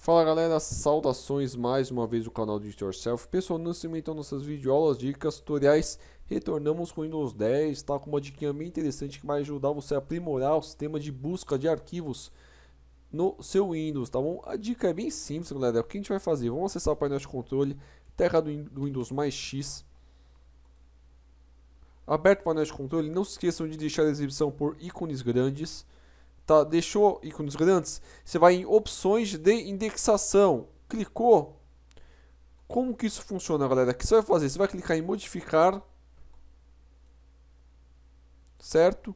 Fala galera, saudações mais uma vez do canal do It Yourself. Pessoal, se então nossas videoaulas, dicas, tutoriais, retornamos com o Windows 10, está com uma dica bem interessante que vai ajudar você a aprimorar o sistema de busca de arquivos no seu Windows, tá bom? A dica é bem simples, galera. O que a gente vai fazer? Vamos acessar o painel de controle, terra do Windows mais X. Aberto o painel de controle, não se esqueçam de deixar a exibição por ícones grandes tá? Deixou ícones grandes, você vai em opções de indexação. Clicou. Como que isso funciona, galera? O que você vai fazer? Você vai clicar em modificar. Certo?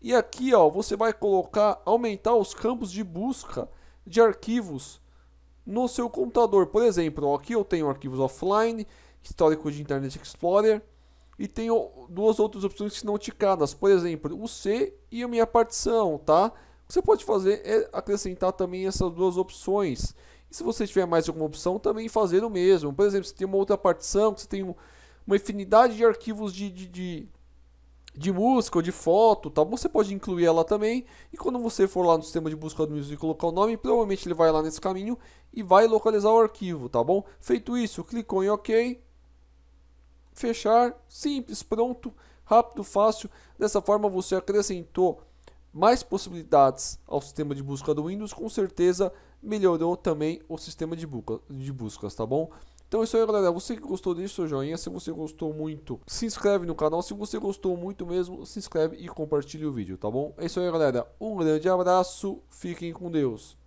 E aqui, ó, você vai colocar, aumentar os campos de busca de arquivos no seu computador. Por exemplo, ó, aqui eu tenho arquivos offline, histórico de Internet Explorer e tenho duas outras opções que não ticadas, por exemplo, o C e a minha partição, tá? você pode fazer é acrescentar também essas duas opções. E se você tiver mais alguma opção, também fazer o mesmo. Por exemplo, se tem uma outra partição, você tem um, uma infinidade de arquivos de, de, de, de, música ou de foto, tá? você pode incluir ela também. E quando você for lá no sistema de busca do Music e colocar o nome, provavelmente ele vai lá nesse caminho e vai localizar o arquivo, tá bom? Feito isso, clicou em OK. Fechar, simples, pronto, rápido, fácil. Dessa forma você acrescentou mais possibilidades ao sistema de busca do Windows, com certeza melhorou também o sistema de, buca, de buscas, tá bom? Então é isso aí, galera. Você que gostou, deixa seu joinha. Se você gostou muito, se inscreve no canal. Se você gostou muito mesmo, se inscreve e compartilhe o vídeo, tá bom? É isso aí, galera. Um grande abraço. Fiquem com Deus.